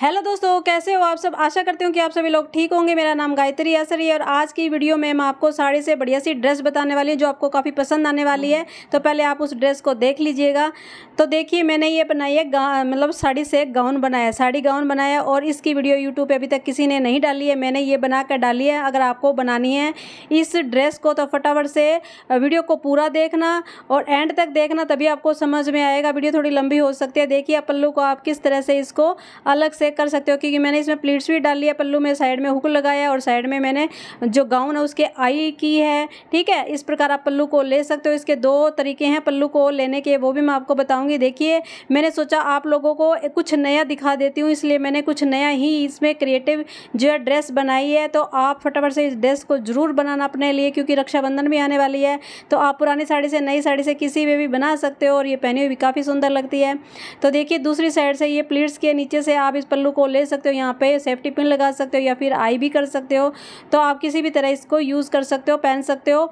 Hello दोस्तों कैसे हो आप सब आशा करती हूँ कि आप सभी लोग ठीक होंगे मेरा नाम गायत्री असरी है और आज की वीडियो में मैं आपको साड़ी से बढ़िया सी ड्रेस बताने वाली हूँ जो आपको काफ़ी पसंद आने वाली है हम्म। तो पहले आप उस ड्रेस को देख लीजिएगा तो देखिए मैंने ये बनाई है मतलब साड़ी से गाउन बनाया साड़ी गाउन बनाया और इसकी वीडियो यूट्यूब पर अभी तक किसी ने नहीं डाली है मैंने ये बना कर डाली है अगर आपको बनानी है इस ड्रेस को तो फटाफट से वीडियो को पूरा देखना और एंड तक देखना तभी आपको समझ में आएगा वीडियो थोड़ी लंबी हो सकती है देखिए पल्लू को आप किस तरह से इसको अलग से चेक कर सकते हो क्योंकि मैंने इसमें प्लीट्स भी डाल लिया पल्लू में साइड में हुक लगाया और साइड में मैंने जो गाउन है उसके आई की है ठीक है इस प्रकार आप पल्लू को ले सकते हो इसके दो तरीके हैं पल्लू को लेने के वो भी मैं आपको बताऊँगी देखिए मैंने सोचा आप लोगों को कुछ नया दिखा देती हूँ इसलिए मैंने कुछ नया ही इसमें क्रिएटिव जो है ड्रेस बनाई है तो आप फटाफट से इस ड्रेस को ज़रूर बनाना अपने लिए क्योंकि रक्षाबंधन भी आने वाली है तो आप पुरानी साड़ी से नई साड़ी से किसी में भी बना सकते हो और ये पहनी हुई भी काफ़ी सुंदर लगती है तो देखिए दूसरी साइड से ये प्लीट्स के नीचे से आप इस पल्लू को ले सकते हो यहाँ पे सेफ्टी पिन लगा सकते हो या फिर आई भी कर सकते हो तो आप किसी भी तरह इसको यूज़ कर सकते हो पहन सकते हो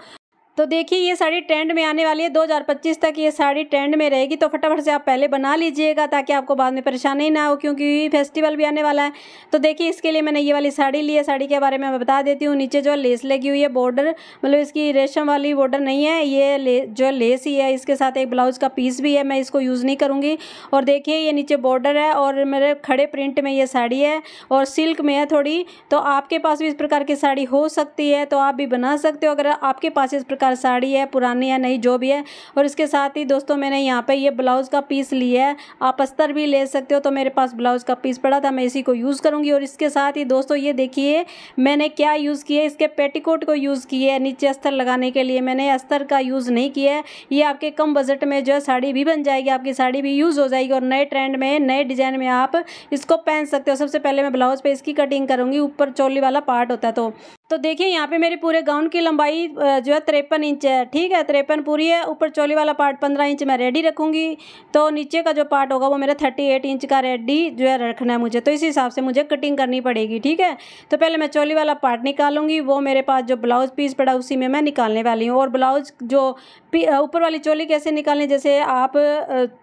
तो देखिए ये साड़ी ट्रेंड में आने वाली है 2025 तक ये साड़ी ट्रेंड में रहेगी तो फटाफट से आप पहले बना लीजिएगा ताकि आपको बाद में परेशानी ना हो क्योंकि फेस्टिवल भी आने वाला है तो देखिए इसके लिए मैंने ये वाली साड़ी ली है साड़ी के बारे में मैं बता देती हूँ नीचे जो लेस लगी हुई है बॉर्डर मतलब इसकी रेशम वाली बॉर्डर नहीं है ये ले, जो लेस ही है इसके साथ एक ब्लाउज का पीस भी है मैं इसको यूज़ नहीं करूँगी और देखिए ये नीचे बॉर्डर है और मेरे खड़े प्रिंट में ये साड़ी है और सिल्क में है थोड़ी तो आपके पास भी इस प्रकार की साड़ी हो सकती है तो आप भी बना सकते हो अगर आपके पास इस प्रकार बेकार साड़ी है पुरानी है नहीं जो भी है और इसके साथ ही दोस्तों मैंने यहाँ पे ये ब्लाउज़ का पीस लिया है आप अस्तर भी ले सकते हो तो मेरे पास ब्लाउज़ का पीस पड़ा था मैं इसी को यूज़ करूँगी और इसके साथ ही दोस्तों ये देखिए मैंने क्या यूज़ किया इसके पेटीकोट को यूज़ किया है नीचे अस्तर लगाने के लिए मैंने अस्तर का यूज़ नहीं किया है ये आपके कम बजट में जो है साड़ी भी बन जाएगी आपकी साड़ी भी यूज़ हो जाएगी और नए ट्रेंड में नए डिज़ाइन में आप इसको पहन सकते हो सबसे पहले मैं ब्लाउज़ पे इसकी कटिंग करूँगी ऊपर चोली वाला पार्ट होता है तो तो देखिए यहाँ पे मेरे पूरे गाउन की लंबाई जो है तिरपन इंच है ठीक है तिरपन पूरी है ऊपर चोली वाला पार्ट पंद्रह इंच मैं रेडी रखूँगी तो नीचे का जो पार्ट होगा वो मेरा थर्टी एट इंच का रेडी जो है रखना है मुझे तो इसी हिसाब से मुझे कटिंग करनी पड़ेगी ठीक है तो पहले मैं चोली वाला पार्ट निकालूंगी वो मेरे पास जो ब्लाउज पीस पड़ा उसी में मैं निकालने वाली हूँ और ब्लाउज जो ऊपर वाली चोली कैसे निकालनी जैसे आप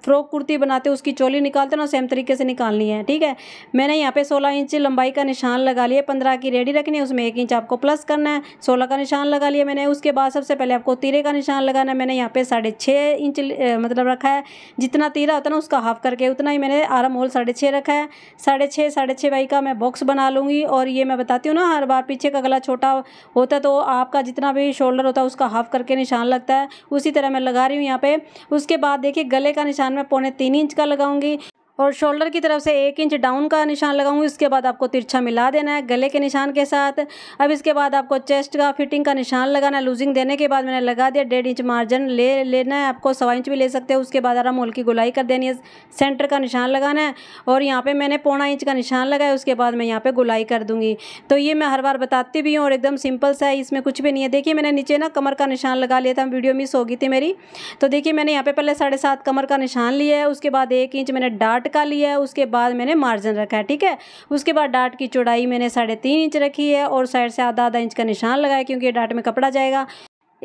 फ्रॉक कुर्ती बनाते हो उसकी चोली निकालते ना सेम तरीके से निकालनी है ठीक है मैंने यहाँ पर सोलह इंच लंबाई का निशान लगा लिया पंद्रह की रेडी रखनी है उसमें एक इंच आपको आपको प्लस करना है सोलह का निशान लगा लिया मैंने उसके बाद सबसे पहले आपको तीरे का निशान लगाना है मैंने यहाँ पे साढ़े छः इंच मतलब रखा है जितना तीरा होता है ना उसका हाफ करके उतना ही मैंने आराम होल साढ़े छः रखा है साढ़े छः साढ़े छः बाई का मैं बॉक्स बना लूँगी और ये मैं बताती हूँ ना हर बार पीछे का गला छोटा होता है तो आपका जितना भी शोल्डर होता है उसका हाफ करके निशान लगता है उसी तरह मैं लगा रही हूँ यहाँ पे उसके बाद देखिए गले का निशान मैं पौने तीन इंच का लगाऊंगी और शोल्डर की तरफ से एक इंच डाउन का निशान लगाऊंगी उसके बाद आपको तिरछा मिला देना है गले के निशान के साथ अब इसके बाद आपको चेस्ट का फिटिंग का निशान लगाना है लूजिंग देने के बाद मैंने लगा दिया डेढ़ इंच मार्जिन ले लेना है आपको सवा इंच भी ले सकते हो उसके बाद आराम होल की गुलाई कर देनी है सेंटर का निशान लगाना है और यहाँ पर मैंने पौना इंच का निशान लगाया उसके बाद मैं यहाँ पर गुलाई कर दूँगी तो ये मैं हर बार बताती भी हूँ और एकदम सिंपल सा है इसमें कुछ भी नहीं है देखिए मैंने नीचे ना कमर का निशान लगा लिया था वीडियो मिस हो गई थी मेरी तो देखिए मैंने यहाँ पर पहले साढ़े कमर का निशान लिया है उसके बाद एक इंच मैंने डाट डाट का लिया है उसके बाद मैंने मार्जिन रखा है ठीक है उसके बाद डाट की चौड़ाई मैंने साढ़े तीन इंच रखी है और साइड से आधा आधा इंच का निशान लगाया क्योंकि डाट में कपड़ा जाएगा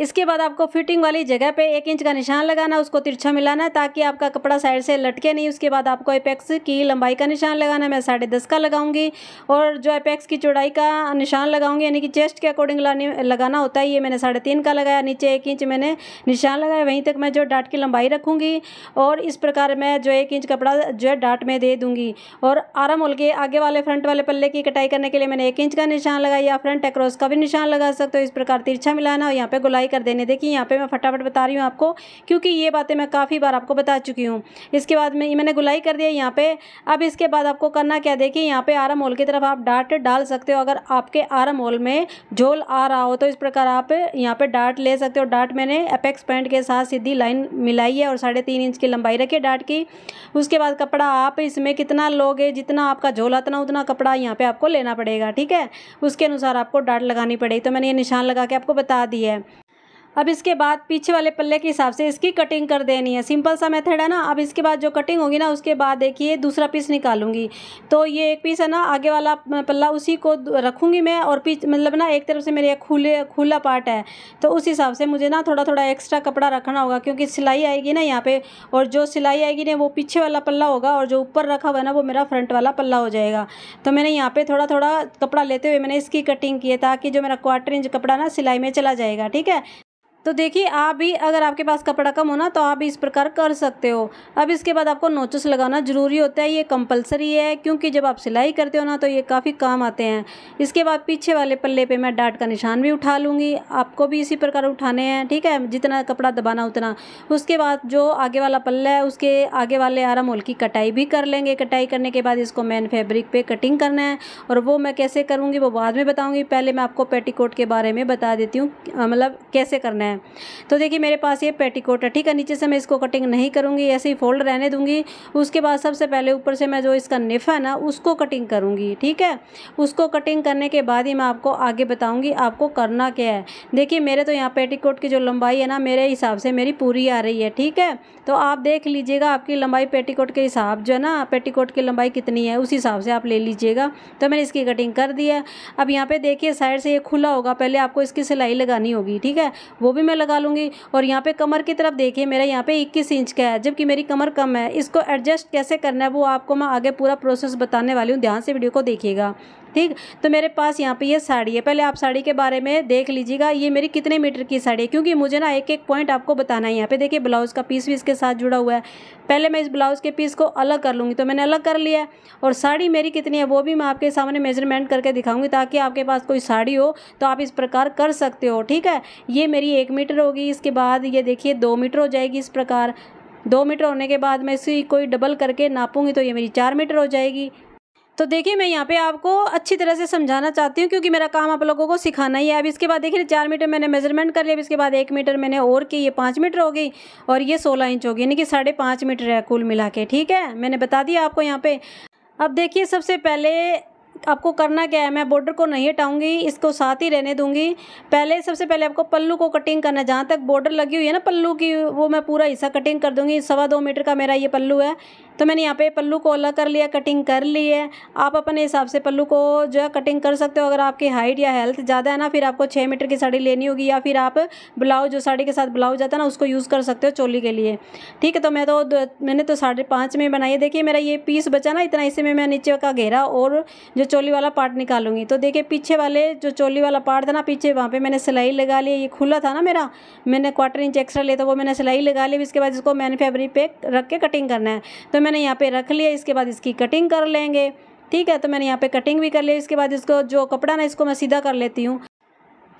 इसके बाद आपको फिटिंग वाली जगह पे एक इंच का निशान लगाना उसको तिरछा मिलाना है ताकि आपका कपड़ा साइड से लटके नहीं उसके बाद आपको एपेक्स की लंबाई का निशान लगाना मैं साढ़े दस का लगाऊंगी और जो एपेक्स की चौड़ाई का निशान लगाऊंगी यानी कि चेस्ट के अकॉर्डिंग लगाना होता है ये मैंने साढ़े तीन का लगाया नीचे एक इंच मैंने निशान लगाया वहीं तक मैं जो डाट की लंबाई रखूँगी और इस प्रकार मैं जो एक इंच कपड़ा जो है डाट में दे दूँगी और आराम होल के आगे वाले फ्रंट वाले पल्ले की कटाई करने के लिए मैंने एक इंच का निशान लगाया फ्रंट एक्रॉस का भी निशान लगा सकते हो इस प्रकार तिरछा मिलाना और यहाँ पर गुलाई अप्लाई कर देने देखिए यहाँ पे मैं फटाफट बता रही हूँ आपको क्योंकि ये बातें मैं काफ़ी बार आपको बता चुकी हूँ इसके बाद में मैंने गुलाई कर दिया यहाँ पे अब इसके बाद आपको करना क्या देखिए यहाँ पे आरम होल की तरफ आप डाट डाल सकते हो अगर आपके आरम होल में झोल आ रहा हो तो इस प्रकार आप यहाँ पर डाट ले सकते हो डाट मैंने अपेक्स पैंट के साथ सीधी लाइन मिलाई है और साढ़े तीन इंच की लंबाई रखी डाट की उसके बाद कपड़ा आप इसमें कितना लोगे जितना आपका झोल आतना उतना कपड़ा यहाँ पे आपको लेना पड़ेगा ठीक है उसके अनुसार आपको डाट लगानी पड़ेगी तो मैंने ये निशान लगा के आपको बता दिया है अब इसके बाद पीछे वाले पल्ले के हिसाब से इसकी कटिंग कर देनी है सिंपल सा मेथड है ना अब इसके बाद जो कटिंग होगी ना उसके बाद देखिए दूसरा पीस निकालूंगी तो ये एक पीस है ना आगे वाला पल्ला उसी को रखूँगी मैं और पीछ मतलब ना एक तरफ से मेरे खुले खुला पार्ट है तो उस हिसाब से मुझे ना थोड़ा थोड़ा एक्स्ट्रा कपड़ा रखना होगा क्योंकि सिलाई आएगी ना यहाँ पे और जो सिलाई आएगी ना वो पीछे वाला पल्ला होगा और जो ऊपर रखा हुआ है ना वो मेरा फ्रंट वाला पल्ला हो जाएगा तो मैंने यहाँ पर थोड़ा थोड़ा कपड़ा लेते हुए मैंने इसकी कटिंग की है ताकि जो मेरा क्वार्टर इंच कपड़ा ना सिलाई में चला जाएगा ठीक है तो देखिए आप भी अगर आपके पास कपड़ा कम हो ना तो आप भी इस प्रकार कर सकते हो अब इसके बाद आपको नोचस लगाना ज़रूरी होता है ये कंपलसरी है क्योंकि जब आप सिलाई करते हो ना तो ये काफ़ी काम आते हैं इसके बाद पीछे वाले पल्ले पे मैं डाट का निशान भी उठा लूँगी आपको भी इसी प्रकार उठाने हैं ठीक है जितना कपड़ा दबाना उतना उसके बाद जो आगे वाला पल्ला है उसके आगे वाले आराम की कटाई भी कर लेंगे कटाई करने के बाद इसको मैन फेब्रिक पर कटिंग करना है और वो मैं कैसे करूँगी वो बाद में बताऊँगी पहले मैं आपको पेटीकोट के बारे में बता देती हूँ मतलब कैसे करना है है तो देखिए मेरे पास ये पेटीकोट है ठीक है नीचे से मैं इसको कटिंग नहीं करूँगी ऐसे ही फोल्ड रहने दूँगी उसके बाद सबसे पहले ऊपर से मैं जो इसका निफ है ना उसको कटिंग करूँगी ठीक है उसको कटिंग करने के बाद ही मैं आपको आगे बताऊँगी आपको करना क्या है देखिए मेरे तो यहाँ पेटीकोट की जो लंबाई है ना मेरे हिसाब से मेरी पूरी आ रही है ठीक है तो आप देख लीजिएगा आपकी लंबाई पेटीकोट के हिसाब जो है ना पेटीकोट की लंबाई कितनी है उस हिसाब से आप ले लीजिएगा तो मैंने इसकी कटिंग कर दी है अब यहाँ पे देखिए साइड से ये खुला होगा पहले आपको इसकी सिलाई लगानी होगी ठीक है वो भी मैं लगा लूँगी और यहाँ पे कमर की तरफ देखिए मेरा यहाँ पे 21 इंच का है जबकि मेरी कमर कम है इसको एडजस्ट कैसे करना है वो आपको मैं आगे पूरा प्रोसेस बताने वाली हूँ ध्यान से वीडियो को देखिएगा ठीक तो मेरे पास यहाँ पे ये साड़ी है पहले आप साड़ी के बारे में देख लीजिएगा ये मेरी कितने मीटर की साड़ी है क्योंकि मुझे ना एक एक पॉइंट आपको बताना है यहाँ पे देखिए ब्लाउज़ का पीस भी इसके साथ जुड़ा हुआ है पहले मैं इस ब्लाउज़ के पीस को अलग कर लूँगी तो मैंने अलग कर लिया है और साड़ी मेरी कितनी है वो भी मैं आपके सामने मेजरमेंट करके दिखाऊँगी ताकि आपके पास कोई साड़ी हो तो आप इस प्रकार कर सकते हो ठीक है ये मेरी एक मीटर होगी इसके बाद ये देखिए दो मीटर हो जाएगी इस प्रकार दो मीटर होने के बाद मैं इसी कोई डबल करके नापूंगी तो ये मेरी चार मीटर हो जाएगी तो देखिए मैं यहाँ पे आपको अच्छी तरह से समझाना चाहती हूँ क्योंकि मेरा काम आप लोगों को सिखाना ही है अब इसके बाद देखिए चार मीटर मैंने मेजरमेंट कर लिया अब इसके बाद एक मीटर मैंने और की ये पाँच मीटर हो गई और ये सोलह इंच हो गई यानी कि साढ़े पाँच मीटर है कुल मिला के ठीक है मैंने बता दिया आपको यहाँ पर अब देखिए सबसे पहले आपको करना क्या है मैं बॉर्डर को नहीं हटाऊंगी इसको साथ ही रहने दूंगी पहले सबसे पहले आपको पल्लू को कटिंग करना है जहाँ तक बॉर्डर लगी हुई है ना पल्लू की वो मैं पूरा हिस्सा कटिंग कर दूंगी सवा दो मीटर का मेरा ये पल्लू है तो मैंने यहाँ पे पल्लू को अलग कर लिया कटिंग कर ली है आप अपने हिसाब से पल्लू को जो है कटिंग कर सकते हो अगर आपकी हाइट या हेल्थ ज़्यादा है ना फिर आपको छः मीटर की साड़ी लेनी होगी या फिर आप ब्लाउज जो साड़ी के साथ ब्लाउज आता है ना उसको यूज़ कर सकते हो चोली के लिए ठीक है तो मैं तो मैंने तो साढ़े पाँच में बनाई है देखिए मेरा ये पीस बचा ना इतना इसी में मैं नीचे का घेरा और जो चोली वाला पार्ट निकालूंगी तो देखिए पीछे वाले जो चोली वाला पार्ट था ना पीछे वहाँ पर मैंने सिलाई लगा ली ये खुला था ना मेरा मैंने क्वार्टर इंच एक्स्ट्रा लिया था वो मैंने सिलाई लगा ली उसके बाद इसको मैंने फेबरिक पे रख के कटिंग करना है तो मैंने यहाँ पे रख लिया इसके बाद इसकी कटिंग कर लेंगे ठीक है तो मैंने यहाँ पे कटिंग भी कर लिया इसके बाद इसको जो कपड़ा ना इसको मैं सीधा कर लेती हूँ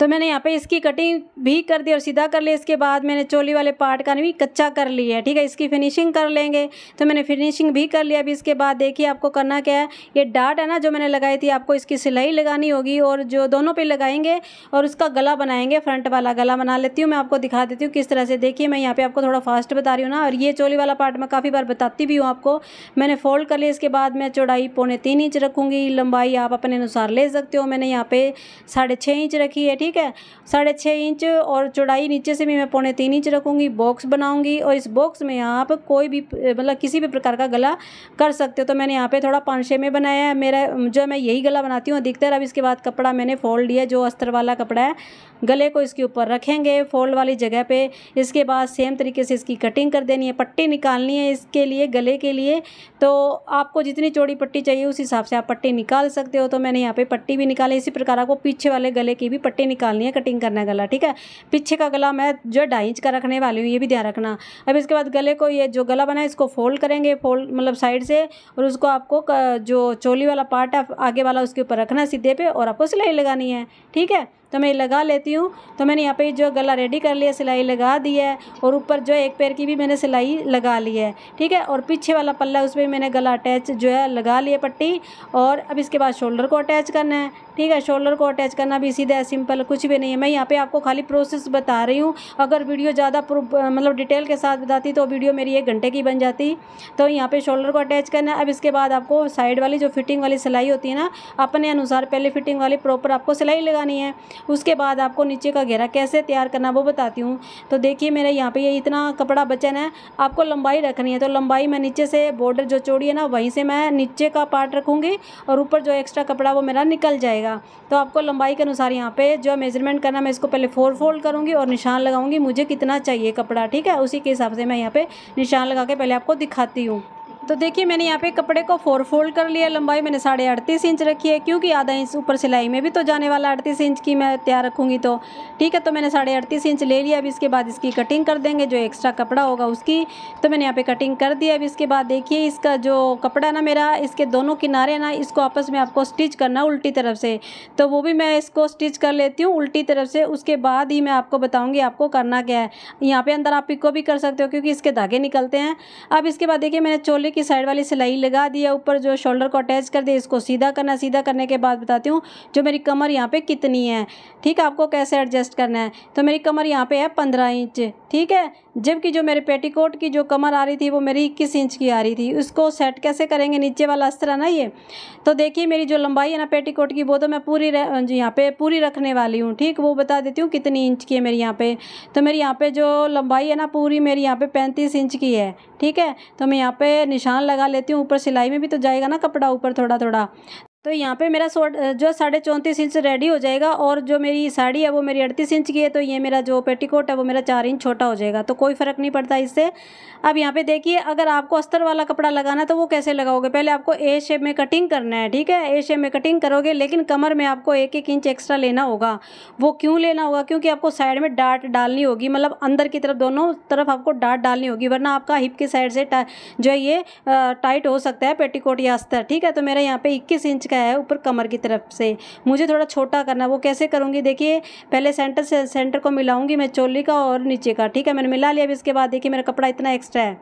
तो मैंने यहाँ पे इसकी कटिंग भी कर दी और सीधा कर ली इसके बाद मैंने चोली वाले पार्ट का भी कच्चा कर लिया है ठीक है इसकी फिनिशिंग कर लेंगे तो मैंने फिनिशिंग भी कर लिया अभी इसके बाद देखिए आपको करना क्या है ये डाट है ना जो मैंने लगाई थी आपको इसकी सिलाई लगानी होगी और जो दोनों पे लगाएंगे और उसका गला बनाएंगे फ्रंट वाला गला बना लेती हूँ मैं आपको दिखा देती हूँ किस तरह से देखिए मैं यहाँ पर आपको थोड़ा फास्ट बता रही हूँ ना और ये चोली वाला पार्ट मैं काफ़ी बार बताती भी हूँ आपको मैंने फोल्ड कर लिया इसके बाद मैं चौड़ाई पौने तीन इंच रखूँगी लंबाई आप अपने अनुसार ले सकते हो मैंने यहाँ पर साढ़े इंच रखी है ठीक ठीक है साढ़े छः इंच और चौड़ाई नीचे से भी मैं पौने तीन इंच रखूँगी बॉक्स बनाऊँगी और इस बॉक्स में आप कोई भी मतलब किसी भी प्रकार का गला कर सकते हो तो मैंने यहाँ पे थोड़ा पाँच छः में बनाया है मेरा जो मैं यही गला बनाती हूँ अधिकतर अब इसके बाद कपड़ा मैंने फोल्ड लिया जो अस्तर वाला कपड़ा है गले को इसके ऊपर रखेंगे फोल्ड वाली जगह पे इसके बाद सेम तरीके से इसकी कटिंग कर देनी है पट्टी निकालनी है इसके लिए गले के लिए तो आपको जितनी चौड़ी पट्टी चाहिए उस हिसाब से आप पट्टी निकाल सकते हो तो मैंने यहाँ पे पट्टी भी निकाली इसी प्रकार आपको पीछे वाले गले की भी पट्टी निकालनी है कटिंग करना है गला ठीक है पीछे का गला मैं जो ढाई इंच का रखने वाली हूँ ये भी ध्यान रखना अब इसके बाद गले को ये जो गला बना है इसको फोल्ड करेंगे फोल्ड मतलब साइड से और उसको आपको जो चोली वाला पार्ट है आगे वाला उसके ऊपर रखना है सीधे पे और आपको सिलाई लगानी है ठीक है तो मैं लगा लेती हूँ तो मैंने यहाँ पे जो गला रेडी कर लिया सिलाई लगा दी है और ऊपर जो एक पैर की भी मैंने सिलाई लगा ली है ठीक है और पीछे वाला पल्ला उस पर मैंने गला अटैच जो है लगा लिया पट्टी और अब इसके बाद शोल्डर को अटैच करना है ठीक है शोल्डर को अटैच करना भी सीधा सिंपल कुछ भी नहीं है मैं यहाँ पर आपको खाली प्रोसेस बता रही हूँ अगर वीडियो ज़्यादा मतलब डिटेल के साथ बताती तो वीडियो मेरी एक घंटे की बन जाती तो यहाँ पर शोल्डर को अटैच करना है अब इसके बाद आपको साइड वाली जो फिटिंग वाली सिलाई होती है ना अपने अनुसार पहले फिटिंग वाली प्रॉपर आपको सिलाई लगानी है उसके बाद आपको नीचे का घेरा कैसे तैयार करना वो बताती हूँ तो देखिए मेरा यहाँ पे ये इतना कपड़ा बचन है आपको लंबाई रखनी है तो लंबाई मैं नीचे से बॉर्डर जो चौड़ी है ना वहीं से मैं नीचे का पार्ट रखूँगी और ऊपर जो एक्स्ट्रा कपड़ा वो मेरा निकल जाएगा तो आपको लंबाई के अनुसार यहाँ पर जो मेजरमेंट करना मैं इसको पहले फोर फोल्ड करूँगी और निशान लगाऊँगी मुझे कितना चाहिए कपड़ा ठीक है उसी के हिसाब से मैं यहाँ पर निशान लगा के पहले आपको दिखाती हूँ तो देखिए मैंने यहाँ पे कपड़े को फोर फोल्ड कर लिया लंबाई मैंने साढ़े अड़तीस इंच रखी है क्योंकि आधा इंच ऊपर सिलाई में भी तो जाने वाला अड़तीस इंच की मैं तैयार रखूँगी तो ठीक है तो मैंने साढ़े अड़तीस इंच ले लिया अभी इसके बाद इसकी कटिंग कर देंगे जो एक्स्ट्रा कपड़ा होगा उसकी तो मैंने यहाँ पर कटिंग कर दिया अभी इसके बाद देखिए इसका जो कपड़ा ना मेरा इसके दोनों किनारे ना इसको आपस में आपको स्टिच करना उल्टी तरफ से तो वो भी मैं इसको स्टिच कर लेती हूँ उल्टी तरफ से उसके बाद ही मैं आपको बताऊँगी आपको करना क्या है यहाँ पर अंदर आप पिको भी कर सकते हो क्योंकि इसके धागे निकलते हैं अब इसके बाद देखिए मैंने चोले की साइड वाली सिलाई लगा दिया ऊपर जो शोल्डर को अटैच कर दिया इसको सीधा करना सीधा करने के बाद बताती हूँ जो मेरी कमर यहाँ पे कितनी है ठीक है आपको कैसे एडजस्ट करना है तो मेरी कमर यहाँ पे है पंद्रह इंच ठीक है जबकि जो मेरे पेटीकोट की जो कमर आ रही थी वो मेरी इक्कीस इंच की आ रही थी उसको सेट कैसे करेंगे नीचे वाला अस्तर है ना ये तो देखिए मेरी जो लंबाई है ना पेटीकोट की वो तो मैं पूरी यहाँ पे पूरी रखने वाली हूँ ठीक वो बता देती हूँ कितनी इंच की है मेरी यहाँ पे तो मेरी यहाँ पे जो लंबाई है ना पूरी मेरी यहाँ पे पैंतीस इंच की है ठीक है तो मैं यहाँ पे निशान लगा लेती हूँ ऊपर सिलाई में भी तो जाएगा ना कपड़ा ऊपर थोड़ा थोड़ा तो यहाँ पे मेरा सो जो साढ़े चौंतीस इंच रेडी हो जाएगा और जो मेरी साड़ी है वो मेरी अड़तीस इंच की है तो ये मेरा जो पेटीकोट है वो मेरा चार इंच छोटा हो जाएगा तो कोई फ़र्क नहीं पड़ता इससे अब यहाँ पे देखिए अगर आपको अस्तर वाला कपड़ा लगाना है तो वो कैसे लगाओगे पहले आपको ए शेप में कटिंग करना है ठीक है ए शेप में कटिंग करोगे लेकिन कमर में आपको एक एक इंच एक्स्ट्रा लेना होगा वो क्यों लेना होगा क्योंकि आपको साइड में डाट डालनी होगी मतलब अंदर की तरफ दोनों तरफ आपको डाट डालनी होगी वरना आपका हिप की साइड से जो है ये टाइट हो सकता है पेटीकोट या अस्तर ठीक है तो मेरा यहाँ पर इक्कीस इंच गया है ऊपर कमर की तरफ से मुझे थोड़ा छोटा करना वो कैसे करूँगी देखिए पहले सेंटर से सेंटर को मिलाऊंगी मैं चोली का और नीचे का ठीक है मैंने मिला लिया अब इसके बाद देखिए मेरा कपड़ा इतना एक्स्ट्रा है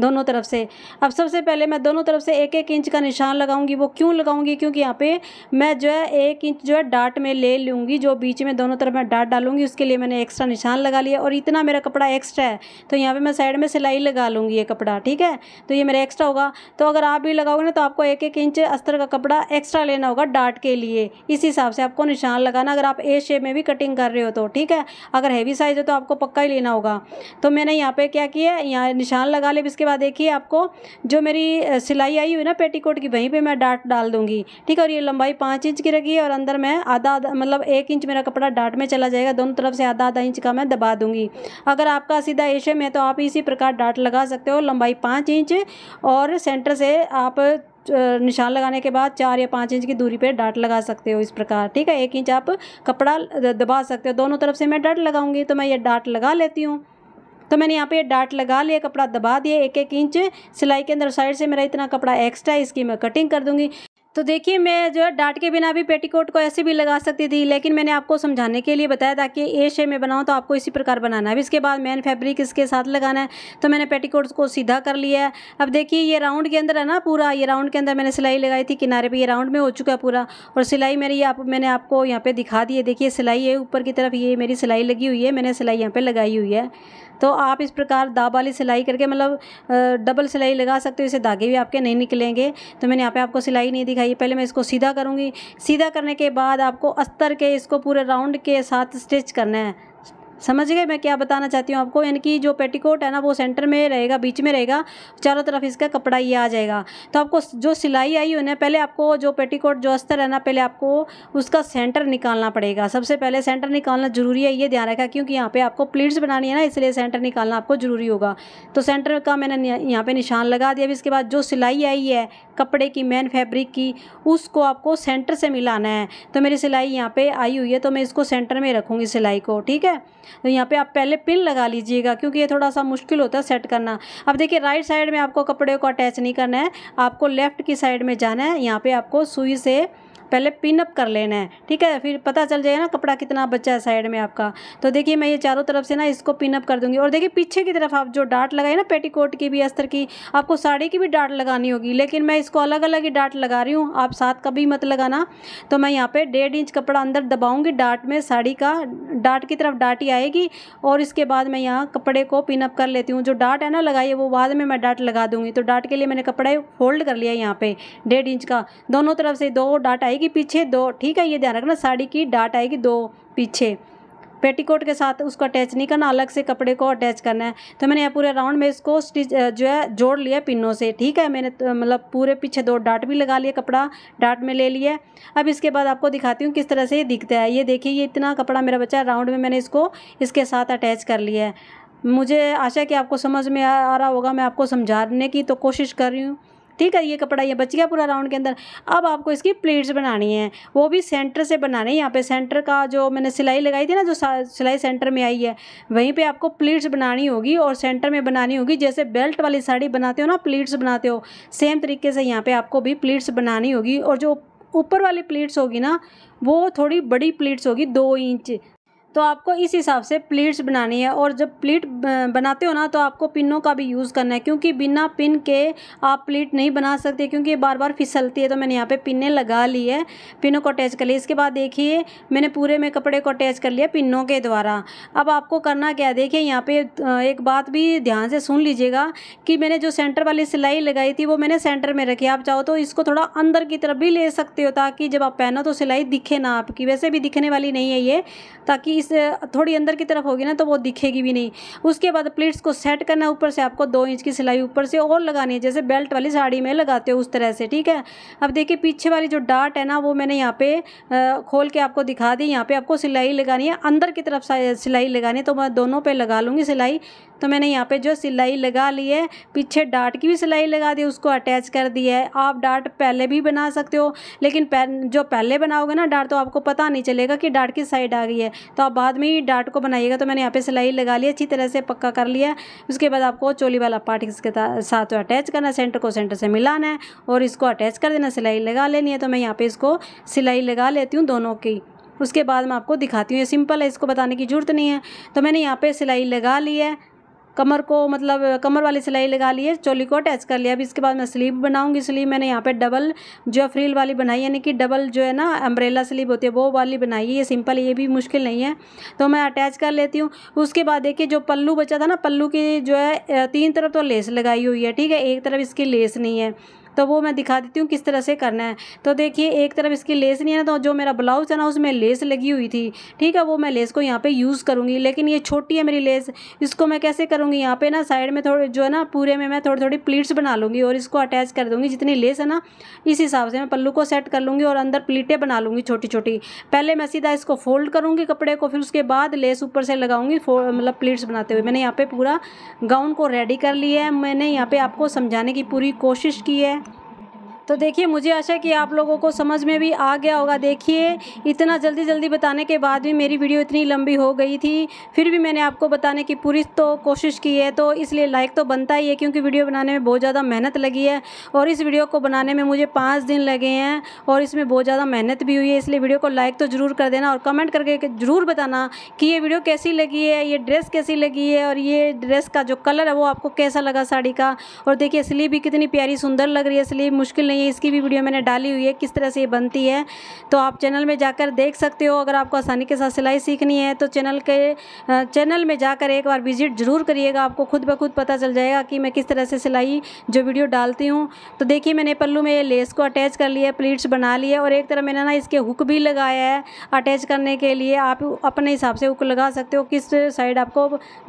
दोनों तरफ से अब सबसे पहले मैं दोनों तरफ से एक एक इंच का निशान लगाऊंगी वो क्यों लगाऊंगी क्योंकि यहाँ पे मैं जो है एक इंच जो है डाट में ले लूँगी जो बीच में दोनों तरफ मैं डाट डालूंगी उसके लिए मैंने एक्स्ट्रा निशान लगा लिया और इतना मेरा कपड़ा एक्स्ट्रा है तो यहाँ पर मैं साइड में सिलाई लगा लूँगी ये कपड़ा ठीक है तो ये मेरा एक्स्ट्रा होगा तो अगर आप भी लगाओगे ना तो आपको एक एक इंच अस्तर का कपड़ा एक्स्ट्रा लेना होगा डाट के लिए इस हिसाब से आपको निशान लगाना अगर आप ए शेप में भी कटिंग कर रहे हो तो ठीक है अगर हैवी साइज़ हो तो आपको पक्का ही लेना होगा तो मैंने यहाँ पर क्या किया यहाँ निशान लगा लिया इसके उसके बाद देखिए आपको जो मेरी सिलाई आई हुई ना पेटीकोट की वहीं पे मैं डाट डाल दूंगी ठीक है और ये लंबाई पाँच इंच की रखी है और अंदर मैं आधा आधा मतलब एक इंच मेरा कपड़ा डाट में चला जाएगा दोनों तरफ से आधा आधा इंच का मैं दबा दूंगी अगर आपका सीधा एशे में तो आप इसी प्रकार डाट लगा सकते हो लंबाई पाँच इंच और सेंटर से आप निशान लगाने के बाद चार या पाँच इंच की दूरी पर डाट लगा सकते हो इस प्रकार ठीक है एक इंच आप कपड़ा दबा सकते हो दोनों तरफ से मैं डाट लगाऊंगी तो मैं ये डाट लगा लेती हूँ तो मैंने यहाँ पे डाट लगा लिया कपड़ा दबा दिया एक एक इंच सिलाई के अंदर साइड से मेरा इतना कपड़ा एक्स्ट्रा है इसकी मैं कटिंग कर दूंगी तो देखिए मैं जो है डाट के बिना भी पेटीकोट को ऐसे भी लगा सकती थी लेकिन मैंने आपको समझाने के लिए बताया ताकि ए शेप में बनाऊँ तो आपको इसी प्रकार बनाना है अब इसके बाद मैन फैब्रिक इसके साथ लगाना है तो मैंने पेटीकोट को सीधा कर लिया है अब देखिए ये राउंड के अंदर है ना पूरा ये राउंड के अंदर मैंने सिलाई लगाई थी किनारे पर ये राउंड में हो चुका है पूरा और सिलाई मेरी आप मैंने आपको यहाँ पर दिखा दी है देखिए सिलाई है ऊपर की तरफ ये मेरी सिलाई लगी हुई है मैंने सिलाई यहाँ पर लगाई हुई है तो आप इस प्रकार दाब वाली सिलाई करके मतलब डबल सिलाई लगा सकते हो इसे धागे भी आपके नहीं निकलेंगे तो मैंने यहाँ पर आपको सिलाई नहीं दिखाई ये पहले मैं इसको सीधा करूँगी सीधा करने के बाद आपको अस्तर के इसको पूरे राउंड के साथ स्टिच करना है समझ गए मैं क्या बताना चाहती हूँ आपको यानी कि जो पेटीकोट है ना वो सेंटर में रहेगा बीच में रहेगा चारों तरफ इसका कपड़ा ये आ जाएगा तो आपको जो सिलाई आई है पहले आपको जो पेटीकोट जो अस्तर है ना पहले आपको उसका सेंटर निकालना पड़ेगा सबसे पहले सेंटर निकालना ज़रूरी है ये ध्यान रखा क्योंकि यहाँ पर आपको प्लीट्स बनानी है ना इसलिए सेंटर निकालना आपको ज़रूरी होगा तो सेंटर का मैंने यहाँ पर निशान लगा दिया अभी इसके बाद जो सिलाई आई है कपड़े की मेन फैब्रिक की उसको आपको सेंटर से मिलाना है तो मेरी सिलाई यहाँ पर आई हुई है तो मैं इसको सेंटर में रखूँगी सिलाई को ठीक है तो यहाँ पे आप पहले पिन लगा लीजिएगा क्योंकि ये थोड़ा सा मुश्किल होता है सेट करना अब देखिए राइट साइड में आपको कपड़े को अटैच नहीं करना है आपको लेफ़्ट की साइड में जाना है यहाँ पे आपको सुई से पहले पिनअप कर लेना है ठीक है फिर पता चल जाएगा ना कपड़ा कितना बचा है साइड में आपका तो देखिए मैं ये चारों तरफ से ना इसको पिनअप कर दूँगी और देखिए पीछे की तरफ आप जो डाट लगाए ना पेटीकोट की भी अस्तर की आपको साड़ी की भी डाट लगानी होगी लेकिन मैं इसको अलग अलग ही डाट लगा रही हूँ आप साथ कभी मत लगाना तो मैं यहाँ पर डेढ़ इंच कपड़ा अंदर दबाऊँगी डाट में साड़ी का डाट की तरफ डाटी आएगी और इसके बाद मैं यहाँ कपड़े को पिनअप कर लेती हूँ जो डाट है ना लगाई वो बाद में मैं डाट लगा दूँगी तो डाट के लिए मैंने कपड़े फोल्ड कर लिया यहाँ पे डेढ़ इंच का दोनों तरफ से दो डाट आएगी आएगी पीछे दो ठीक है ये ध्यान रखना साड़ी की डाट आएगी दो पीछे पेटीकोट के साथ उसको अटैच नहीं करना अलग से कपड़े को अटैच करना है तो मैंने यहाँ पूरे राउंड में इसको स्टिच जो है जोड़ लिया पिनों से ठीक है मैंने तो, मतलब पूरे पीछे दो डाट भी लगा लिया कपड़ा डाट में ले लिया अब इसके बाद आपको दिखाती हूँ किस तरह से ये दिखता है ये देखिए ये इतना कपड़ा मेरा बचा राउंड में मैंने इसको इसके साथ अटैच कर लिया है मुझे आशा है कि आपको समझ में आ रहा होगा मैं आपको समझाने की तो कोशिश कर रही हूँ ठीक है ये कपड़ा ये बच गया पूरा राउंड के अंदर अब आपको इसकी प्लेट्स बनानी है वो भी सेंटर से बनाने है यहाँ पे सेंटर का जो मैंने सिलाई लगाई थी ना जो सिलाई सेंटर में आई है वहीं पे आपको प्लेट्स बनानी होगी और सेंटर में बनानी होगी जैसे बेल्ट वाली साड़ी बनाते हो ना प्लेट्स बनाते हो सेम तरीके से यहाँ पर आपको भी प्लेट्स बनानी होगी और जो ऊपर वाली प्लेट्स होगी ना वो थोड़ी बड़ी प्लेट्स होगी दो इंच तो आपको इस हिसाब से प्लीट्स बनानी है और जब प्लीट बनाते हो ना तो आपको पिनों का भी यूज़ करना है क्योंकि बिना पिन के आप प्लीट नहीं बना सकते क्योंकि ये बार बार फिसलती है तो मैंने यहाँ पे पिने लगा ली है पिनों को अटैच कर लिया इसके बाद देखिए मैंने पूरे में कपड़े को अटैच कर लिया पिनों के द्वारा अब आपको करना क्या है देखिए यहाँ पर एक बात भी ध्यान से सुन लीजिएगा कि मैंने जो सेंटर वाली सिलाई लगाई थी वो मैंने सेंटर में रखी आप चाहो तो इसको थोड़ा अंदर की तरफ भी ले सकते हो ताकि जब आप पहनो तो सिलाई दिखे ना आपकी वैसे भी दिखने वाली नहीं है ये ताकि इस थोड़ी अंदर की तरफ होगी ना तो वो दिखेगी भी नहीं उसके बाद प्लीट्स को सेट करना ऊपर से आपको दो इंच की सिलाई ऊपर से और लगानी है जैसे बेल्ट वाली साड़ी में लगाते हो उस तरह से ठीक है अब देखिए पीछे वाली जो डार्ट है ना वो मैंने यहाँ पे खोल के आपको दिखा दी यहाँ पे आपको सिलाई लगानी है अंदर की तरफ सिलाई लगानी है तो मैं दोनों पे लगा लूँगी सिलाई तो मैंने यहाँ पे जो सिलाई लगा ली है पीछे डार्ट की भी सिलाई लगा दी उसको अटैच कर दी है आप डार्ट पहले भी बना सकते हो लेकिन जो पहले बनाओगे ना डार्ट तो आपको पता नहीं चलेगा कि डार्ट की साइड आ गई है तो आप बाद में ही डाट को बनाइएगा तो मैंने यहाँ पे सिलाई लगा ली अच्छी तरह से पक्का कर लिया उसके बाद आपको चोली वाला पार्ट इसके साथ अटैच करना सेंटर को सेंटर से मिलाना है और इसको अटैच कर देना सिलाई लगा लेनी है तो मैं यहाँ पर इसको सिलाई लगा लेती हूँ दोनों की उसके बाद मैं आपको दिखाती हूँ ये सिंपल है इसको बताने की ज़रूरत नहीं है तो मैंने यहाँ पे सिलाई लगा ली है कमर को मतलब कमर वाली सिलाई लगा ली है चोली को अटैच कर लिया अब इसके बाद मैं स्लीव बनाऊंगी स्लीव मैंने यहाँ पे डबल जो फ्रील वाली बनाई यानी कि डबल जो है ना अम्ब्रेला स्लीव होती है वो वाली बनाई है ये सिंपल ये भी मुश्किल नहीं है तो मैं अटैच कर लेती हूँ उसके बाद देखिए जो पल्लू बचा था ना पल्लू की जो है तीन तरफ तो लेस लगाई हुई है ठीक है एक तरफ इसकी लेस नहीं है तो वो मैं दिखा देती हूँ किस तरह से करना है तो देखिए एक तरफ इसकी लेस नहीं है ना तो जो मेरा ब्लाउज है ना उसमें लेस लगी हुई थी ठीक है वो मैं लेस को यहाँ पर यूज़ करूँगी लेकिन ये छोटी है मेरी लेस इसको मैं कैसे करूँगी यहाँ पर ना साइड में थोड़े जो है ना पूरे में मैं थोड़ी थोड़ी प्लीट्स बना लूँगी और इसको अटैच कर दूँगी जितनी लेस है ना इस हिसाब से मैं पल्लू को सेट कर लूँगी और अंदर प्लीटें बना लूँगी छोटी छोटी पहले मैं सीधा इसको फोल्ड करूँगी कपड़े को फिर उसके बाद लेस ऊपर से लगाऊंगी मतलब प्लीट्स बनाते हुए मैंने यहाँ पे पूरा गाउन को रेडी कर लिया है मैंने यहाँ पे आपको समझाने की पूरी कोशिश की है तो देखिए मुझे आशा है कि आप लोगों को समझ में भी आ गया होगा देखिए इतना जल्दी जल्दी बताने के बाद भी मेरी वीडियो इतनी लंबी हो गई थी फिर भी मैंने आपको बताने की पूरी तो कोशिश की है तो इसलिए लाइक तो बनता ही है क्योंकि वीडियो बनाने में बहुत ज़्यादा मेहनत लगी है और इस वीडियो को बनाने में मुझे पाँच दिन लगे हैं और इसमें बहुत ज़्यादा मेहनत भी हुई है इसलिए वीडियो को लाइक तो ज़रूर कर देना और कमेंट करके ज़रूर बताना कि ये वीडियो कैसी लगी है ये ड्रेस कैसी लगी है और ये ड्रेस का जो कलर है वो आपको कैसा लगा साड़ी का और देखिए स्लीव भी कितनी प्यारी सुंदर लग रही है स्लीव मुश्किल नहीं है इसकी भी वीडियो मैंने डाली हुई है किस तरह से ये बनती है तो आप चैनल में जाकर देख सकते हो अगर आपको आसानी के साथ सिलाई सीखनी है तो चैनल के चैनल में जाकर एक बार विजिट ज़रूर करिएगा आपको खुद ब खुद पता चल जाएगा कि मैं किस तरह से सिलाई जो वीडियो डालती हूँ तो देखिए मैंने पल्लू में ये लेस को अटैच कर लिया प्लीट्स बना लिए और एक तरह मैंने ना इसके हुक भी लगाया है अटैच करने के लिए आप अपने हिसाब से हुक लगा सकते हो किस साइड आपको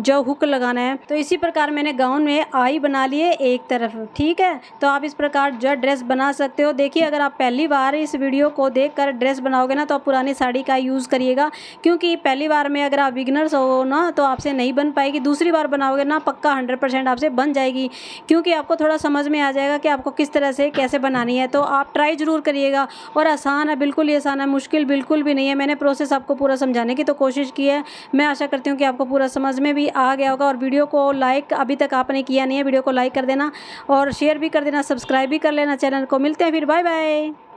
जो हुक लगाना है तो इसी प्रकार मैंने गाउन में आई बना लिए एक तरफ ठीक है तो आप इस प्रकार जो ड्रेस बना सकते हो देखिए अगर आप पहली बार इस वीडियो को देखकर ड्रेस बनाओगे ना तो आप पुरानी साड़ी का यूज़ करिएगा क्योंकि पहली बार में अगर आप बिगनर्स हो ना तो आपसे नहीं बन पाएगी दूसरी बार बनाओगे ना पक्का हंड्रेड परसेंट आपसे बन जाएगी क्योंकि आपको थोड़ा समझ में आ जाएगा कि आपको किस तरह से कैसे बनानी है तो आप ट्राई ज़रूर करिएगा और आसान है बिल्कुल ही आसान है मुश्किल बिल्कुल भी नहीं है मैंने प्रोसेस आपको पूरा समझाने की तो कोशिश की है मैं आशा करती हूँ कि आपको पूरा समझ में भी आ गया होगा और वीडियो को लाइक अभी तक आपने किया नहीं है वीडियो को लाइक कर देना और शेयर भी कर देना सब्सक्राइब भी कर लेना चैनल को मिलते हैं फिर बाय बाय